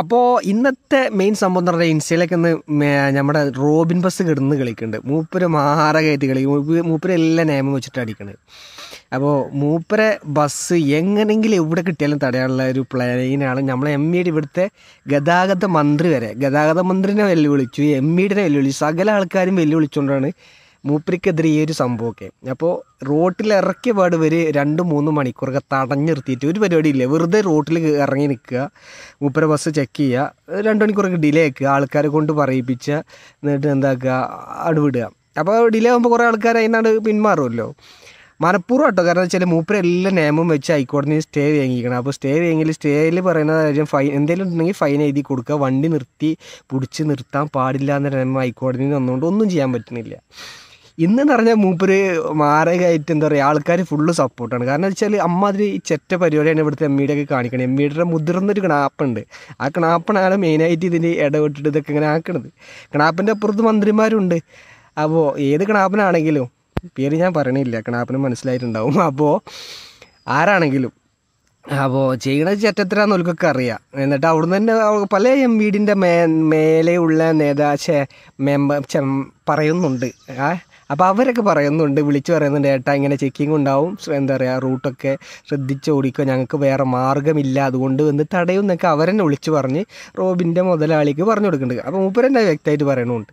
അപ്പോൾ ഇന്നത്തെ മെയിൻ സംഭവം എന്ന് പറഞ്ഞാൽ ഇൻസ്റ്റയിലൊക്കെ ഒന്ന് നമ്മുടെ റോബിൻ ബസ് കിടന്ന് കളിക്കുന്നുണ്ട് മൂപ്പര് മാറ കയറ്റി കളി മൂപ്പര് എല്ലാ നിയമം വെച്ചിട്ട് അടിക്കണത് അപ്പോൾ മൂപ്പരെ ബസ് എങ്ങനെങ്കിലും എവിടെ കിട്ടിയാലും തടയാനുള്ള ഒരു പ്ലാനിനാണ് നമ്മളെ എം ഇയുടെ ഇവിടുത്തെ ഗതാഗത മന്ത്രി വരെ ഗതാഗത മന്ത്രിനെ വെല്ലുവിളിച്ചു എം ഇയുടെ വെല്ലുവിളിച്ചു സകല ആൾക്കാരും വെല്ലുവിളിച്ചുകൊണ്ടാണ് മൂപ്പരിക്കെതിരെ ഈ ഒരു സംഭവമൊക്കെ അപ്പോൾ റോട്ടിൽ ഇറക്കിയ പാട് ഇവർ രണ്ട് മൂന്ന് മണിക്കൂറൊക്കെ തടഞ്ഞു നിർത്തിയിട്ട് ഒരു പരിപാടിയില്ല വെറുതെ റോട്ടിൽ ഇറങ്ങി നിൽക്കുക മൂപ്പര ബസ് ചെക്ക് ചെയ്യുക രണ്ട് മണിക്കൂറൊക്കെ ഡിലേ ആക്കുക ആൾക്കാരെ കൊണ്ട് പറയിപ്പിച്ച് എന്നിട്ട് എന്താക്കുക അടുവിടുക അപ്പോൾ ഡിലേ ആകുമ്പോൾ കുറേ ആൾക്കാർ അതിനാണ് പിന്മാറുമല്ലോ മനഃപൂർവ്വം കേട്ടോ കാരണം വെച്ചാൽ മൂപ്പര എല്ലാ നിയമം വെച്ച് ഹൈക്കോടതി സ്റ്റേ വേങ്ങിക്കണം അപ്പോൾ സ്റ്റേ വാങ്ങിയിൽ സ്റ്റേയിൽ പറയുന്ന കാര്യം ഫൈൻ എന്തെങ്കിലും ഉണ്ടെങ്കിൽ ഫൈൻ എഴുതി കൊടുക്കുക വണ്ടി നിർത്തി പിടിച്ച് നിർത്താൻ പാടില്ല എന്ന നിയമം ഹൈക്കോടതിയിൽ നിന്നുകൊണ്ട് ഒന്നും ചെയ്യാൻ പറ്റുന്നില്ല ഇന്ന് പറഞ്ഞാൽ മൂപ്പര് മാരകമായിട്ട് എന്താ പറയുക ആൾക്കാർ ഫുള്ള് സപ്പോർട്ടാണ് കാരണം വെച്ചാൽ അമ്മാതിരി ചെറ്റ പരിപാടിയാണ് ഇവിടുത്തെ എമ്മിയുടെ e ഒക്കെ കാണിക്കണത് എമ്മിയുടെ e മുതിർന്നൊരു കണാപ്പുണ്ട് ആ കണാപ്പണാണ് മെയിനായിട്ട് ഇതിന് ഇടപെട്ടിട്ട് ഇതൊക്കെ ഇങ്ങനെ ആക്കണത് ക്ണാപ്പിൻ്റെ അപ്പുറത്ത് മന്ത്രിമാരുണ്ട് അപ്പോൾ ഏത് കണാപ്പനാണെങ്കിലും പേര് ഞാൻ പറയണില്ല ക്ണാപ്പിന് മനസ്സിലായിട്ടുണ്ടാവും അപ്പോൾ ആരാണെങ്കിലും അപ്പോൾ ചെയ്യണ ചെറ്റത്തരാന്ന് ഓൽക്കൊക്കെ അറിയാം എന്നിട്ട് അവിടുന്ന് തന്നെ പല എം വീടിൻ്റെ e മേ മേലെയുള്ള നേതാ മെമ്പർ പറയുന്നുണ്ട് ആ അപ്പോൾ അവരൊക്കെ പറയുന്നുണ്ട് വിളിച്ച് പറയുന്നുണ്ട് ഏട്ടാ ഇങ്ങനെ ചെക്കിംഗ് ഉണ്ടാവും എന്താ പറയുക റൂട്ടൊക്കെ ശ്രദ്ധിച്ച് ഓടിക്കുക ഞങ്ങൾക്ക് വേറെ മാർഗ്ഗമില്ല അതുകൊണ്ട് വന്ന് തടയും എന്നൊക്കെ അവരെന്നെ വിളിച്ച് പറഞ്ഞ് റോബിൻ്റെ മുതലാളിക്ക് പറഞ്ഞു കൊടുക്കുന്നുണ്ട് അപ്പോൾ മൂപ്പരെന്നെ വ്യക്തമായിട്ട് പറയണമുണ്ട്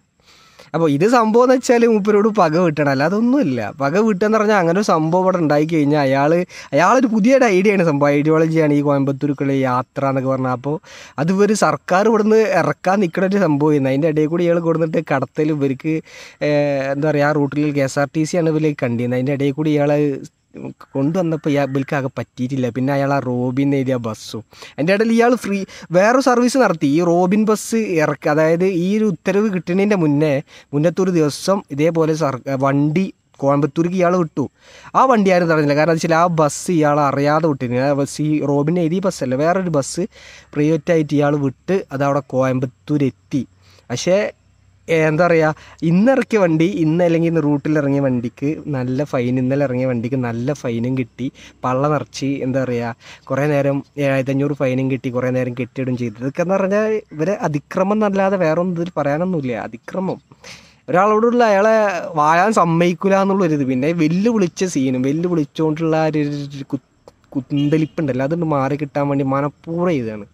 അപ്പോൾ ഇത് സംഭവം എന്ന് വെച്ചാൽ മൂപ്പരോട് പക വിട്ടണം അല്ല അതൊന്നുമില്ല പക വിട്ടെന്ന് പറഞ്ഞാൽ അങ്ങനെ ഒരു സംഭവം ഇവിടെ ഉണ്ടായി കഴിഞ്ഞാൽ അയാൾ അയാളൊരു പുതിയൊരു ഐഡിയയാണ് സംഭവം ഐഡിയോളജിയാണ് ഈ കോയമ്പത്തൂർക്കുള്ള യാത്ര എന്നൊക്കെ പറഞ്ഞാൽ അപ്പോൾ അത് ഇവർ സർക്കാർ നിന്ന് ഇറക്കാൻ നിൽക്കുന്ന ഒരു ഇന്ന് അതിൻ്റെ ഇടയിൽ കൂടി ഇയാൾ കൊടുത്തിട്ട് കടത്തൽ ഇവർക്ക് എന്താ പറയുക ആ റൂട്ടിൽ K S R T C ആണ് ഇവരിലേക്ക് കണ്ടിരുന്നത് അതിൻ്റെ ഇടയിൽ കൂടി ഇയാൾ കൊണ്ടുവന്നപ്പോൾ ഇയാൾ ഇവൽക്കാകെ പറ്റിയിട്ടില്ല പിന്നെ അയാൾ ആ റോബിൻ എഴുതിയ ബസ്സും എൻ്റെ ഇടയിൽ ഇയാൾ ഫ്രീ വേറെ സർവീസ് നടത്തി ഈ റോബിൻ ബസ് ഇറക്കി അതായത് ഈ ഒരു ഉത്തരവ് കിട്ടുന്നതിൻ്റെ മുന്നേ മുന്നത്തൊരു ദിവസം ഇതേപോലെ സർ വണ്ടി കോയമ്പത്തൂർക്ക് ഇയാൾ വിട്ടു ആ വണ്ടി ആരും തടഞ്ഞില്ല കാരണം എന്താ വെച്ചാൽ ആ ബസ് ഇയാൾ അറിയാതെ വിട്ടിരുന്നു ആ ബസ് ഈ റോബിൻ എഴുതിയ ബസ്സല്ല വേറൊരു ബസ് പ്രൈവറ്റായിട്ട് ഇയാൾ വിട്ട് അതവിടെ അവിടെ കോയമ്പത്തൂർ എത്തി പക്ഷേ എന്താ പറയുക ഇന്നിറക്കിയ വണ്ടി ഇന്ന് അല്ലെങ്കിൽ ഇന്ന് ഇറങ്ങിയ വണ്ടിക്ക് നല്ല ഫൈൻ ഇന്നലെ ഇറങ്ങിയ വണ്ടിക്ക് നല്ല ഫൈനും കിട്ടി പള്ള നിറച്ച് എന്താ പറയുക കുറേ നേരം ഏഴായിരത്തഞ്ഞൂറ് ഫൈനും കിട്ടി കുറേ നേരം കെട്ടിയിടും ചെയ്തത് ഇതൊക്കെ എന്ന് പറഞ്ഞാൽ ഇവരെ അതിക്രമം എന്നല്ലാതെ വേറെ ഒന്നും ഇതിൽ പറയാനൊന്നുമില്ല അതിക്രമം ഒരാളോടുള്ള അയാളെ വായാൻ സമ്മതിക്കില്ല എന്നുള്ളൊരിത് പിന്നെ വെല്ലുവിളിച്ച സീനും വെല്ലുവിളിച്ചുകൊണ്ടുള്ള ഒരു കുത്തലിപ്പുണ്ടല്ലോ അതുകൊണ്ട് മാറി കിട്ടാൻ വേണ്ടി മനഃപൂർവ്വം ചെയ്താണ്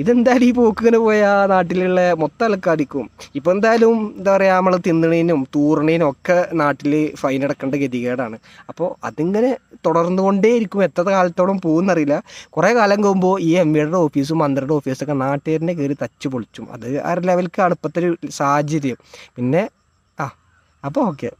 ഇതെന്തായാലും ഈ പോക്ക് ഇങ്ങനെ പോയാൽ നാട്ടിലുള്ള മൊത്തം ആൾക്കാർക്കും ഇപ്പോൾ എന്തായാലും എന്താ പറയുക നമ്മൾ തിന്നണേനും തൂറണേനും ഒക്കെ നാട്ടിൽ ഫൈൻ അടക്കേണ്ട ഗതികേടാണ് അപ്പോൾ അതിങ്ങനെ തുടർന്നുകൊണ്ടേയിരിക്കും എത്ര കാലത്തോളം പോകുമെന്നറിയില്ല കുറേ കാലം കഴിയുമ്പോൾ ഈ എം എയുടെ ഓഫീസും മന്ത്രിയുടെ ഓഫീസൊക്കെ നാട്ടുകാരനെ കയറി തച്ചു പൊളിച്ചും അത് ആ ലെവലിൽ അടുപ്പത്തൊരു സാഹചര്യം പിന്നെ ആ അപ്പോൾ ഓക്കെ